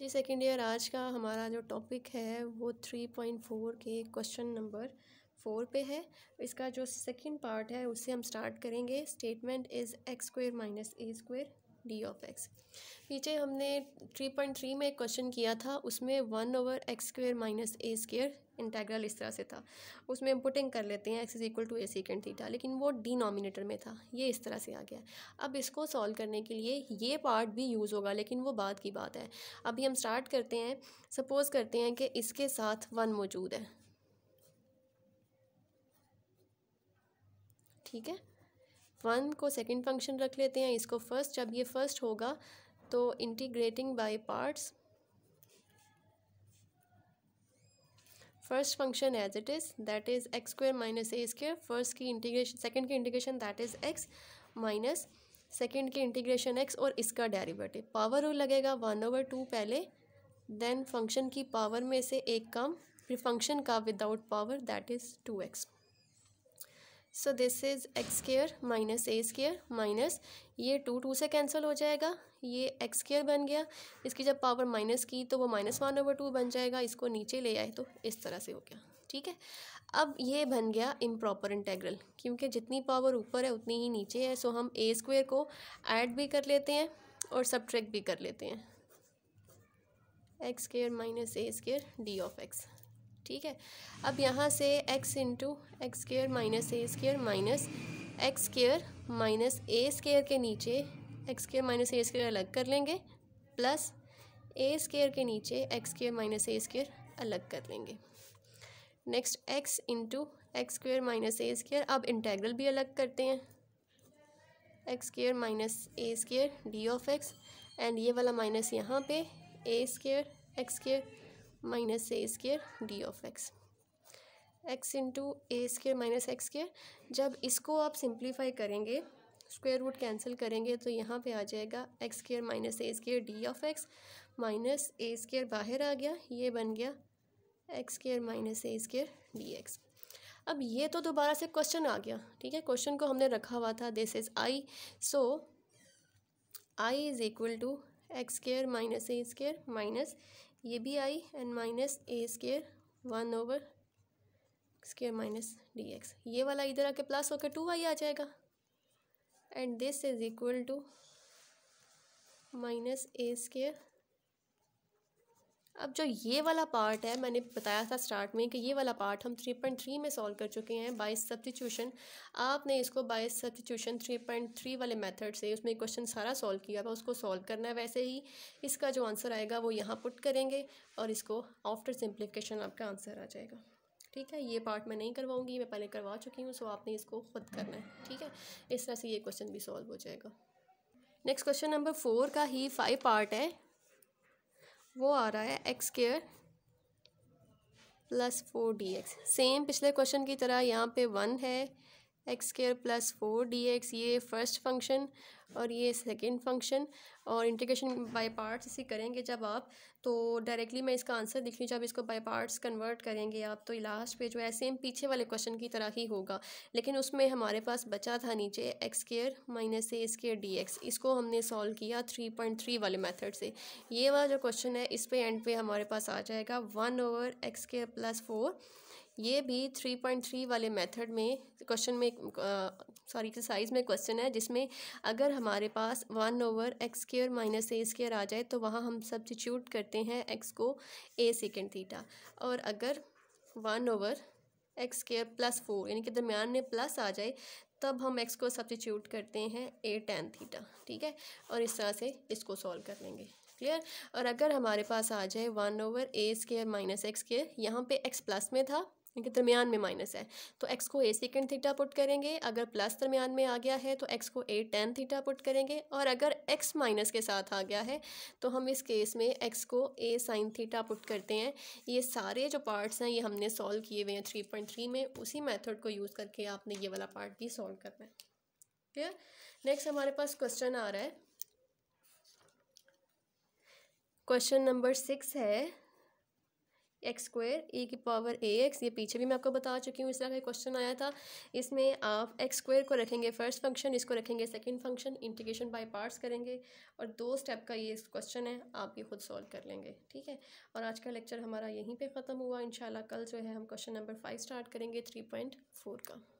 जी second year आज का हमारा जो टॉपिक है वो थ्री पॉइंट फोर के क्वेश्चन नंबर फोर पे है इसका जो सेकंड पार्ट है उससे हम स्टार्ट करेंगे statement is x square minus a square d of x पीछे हमने थ्री पॉइंट थ्री में एक क्वेश्चन किया था उसमें one over x square minus a square integral इस तरह से था उसमें पुटिंग कर लेते हैं x is equal to a second theta लेकिन वो डिनोमिनेटर में था ये इस तरह से आ गया अब इसको सॉल्व करने के लिए ये पार्ट भी यूज़ होगा लेकिन वो बाद की बात है अभी हम स्टार्ट करते हैं सपोज़ करते हैं कि इसके साथ वन मौजूद है ठीक है वन को सेकंड फंक्शन रख लेते हैं इसको फर्स्ट जब ये फर्स्ट होगा तो integrating by parts first function as it is that is x square minus a square first की इंटीग्रेशन सेकेंड की integration that is x minus second की इंटीग्रेशन एक्स और इसका डेरिवेटिव पावर वो लगेगा वन ओवर टू पहले then function की power में से एक कम फिर फंक्शन का without power that is two x so this is x square minus a square minus ये टू टू से कैंसिल हो जाएगा ये एक्स स्केयर बन गया इसकी जब पावर माइनस की तो वो माइनस वन ओवर टू बन जाएगा इसको नीचे ले आए तो इस तरह से हो गया ठीक है अब ये बन गया इम्प्रॉपर इंटेग्रल क्योंकि जितनी पावर ऊपर है उतनी ही नीचे है सो हम ए स्क्वेयर को ऐड भी कर लेते हैं और सब भी कर लेते हैं x square minus a square d of x ठीक है अब यहाँ से x into x square minus a square minus x square minus a square के नीचे x square minus a square अलग कर लेंगे प्लस ए स्केयर के नीचे x square minus a square अलग कर लेंगे next x into x square minus a square अब इंटेग्रल भी अलग करते हैं x square minus a square d of x and ये वाला माइनस यहाँ पे a square x square minus a square d of x x into a square minus x square जब इसको आप सिंप्लीफाई करेंगे स्क्वेयर रूट कैंसिल करेंगे तो यहाँ पे आ जाएगा x square minus a square d of x minus a square बाहर आ गया ये बन गया x square minus a square d x अब ये तो दोबारा से क्वेश्चन आ गया ठीक है क्वेश्चन को हमने रखा हुआ था this is I so I is equal to x square minus a square minus ये भी I and minus a square one over square minus d x ये वाला इधर आके प्लस होकर टू वाई आ जाएगा and this is equal to minus a square अब जो ये वाला पार्ट है मैंने बताया था स्टार्ट में कि ये वाला पार्ट हम थ्री पॉइंट थ्री में सॉल्व कर चुके हैं बाई सब्सटीट्यूशन आपने इसको by substitution three point three वाले मेथड से उसमें क्वेश्चन सारा सॉल्व किया था उसको सॉल्व करना है वैसे ही इसका जो आंसर आएगा वो यहाँ पुट करेंगे और इसको आफ्टर सिंप्लीफिकेशन आपका आंसर आ जाएगा ठीक है ये पार्ट मैं नहीं करवाऊंगी मैं पहले करवा चुकी हूँ सो आपने इसको खुद करना है ठीक है इस तरह से ये क्वेश्चन भी सॉल्व हो जाएगा नेक्स्ट क्वेश्चन नंबर फोर का ही फाइव पार्ट है वो आ रहा है x square plus four d x same पिछले क्वेश्चन की तरह यहाँ पे वन है x square plus four d x ये फर्स्ट फंक्शन और ये सेकंड फंक्शन और इंटीग्रेशन बाय पार्ट्स इसी करेंगे जब आप तो डायरेक्टली मैं इसका आंसर लिख लूँ जब इसको बाय पार्ट्स कन्वर्ट करेंगे आप तो लास्ट पे जो है सेम पीछे वाले क्वेश्चन की तरह ही होगा लेकिन उसमें हमारे पास बचा था नीचे x square minus a square d x इसको हमने सॉल्व किया थ्री पॉइंट थ्री वाले मैथड से ये वाला जो क्वेश्चन है इस पर एंड पे हमारे पास आ जाएगा one over x square plus four ये भी थ्री पॉइंट थ्री वाले मेथड में क्वेश्चन में सॉरी एक्सरसाइज में क्वेश्चन है जिसमें अगर हमारे पास one over x square minus a square आ जाए तो वहाँ हम सब्सिट्यूट करते हैं एक्स को ए सेकेंड थीटा और अगर one over x square plus four यानी कि दरमियान में प्लस आ जाए तब हम एक्स को सब्सिट्यूट करते हैं ए टेन थीटा ठीक है और इस तरह से इसको सॉल्व कर लेंगे क्लियर और अगर हमारे पास आ जाए one over a square minus x square यहाँ पे एक्स प्लस में था इनके दरमियान में माइनस है तो एक्स को ए सेकेंड थीटा पुट करेंगे अगर प्लस दरमियान में आ गया है तो एक्स को ए टेन थीटा पुट करेंगे और अगर एक्स माइनस के साथ आ गया है तो हम इस केस में एक्स को ए साइन थीटा पुट करते हैं ये सारे जो पार्ट्स हैं ये हमने सॉल्व किए हुए हैं थ्री पॉइंट थ्री में उसी मेथड को यूज़ करके आपने ये वाला पार्ट भी सॉल्व करना है क्लियर नेक्स्ट हमारे पास क्वेश्चन आ रहा है क्वेश्चन नंबर सिक्स है एक्स स्क्वायर ए की पावर ए एक्स ये पीछे भी मैं आपको बता चुकी हूँ इस तरह का क्वेश्चन आया था इसमें आप एक्स स्क्वायर को रखेंगे फर्स्ट फंक्शन इसको रखेंगे second function integration by parts करेंगे और दो स्टेप का ये क्वेश्चन है आप ये खुद सॉल्व कर लेंगे ठीक है और आज का लेक्चर हमारा यहीं पर ख़त्म हुआ इन कल जो है हम क्वेश्चन नंबर फाइव स्टार्ट करेंगे थ्री पॉइंट फोर का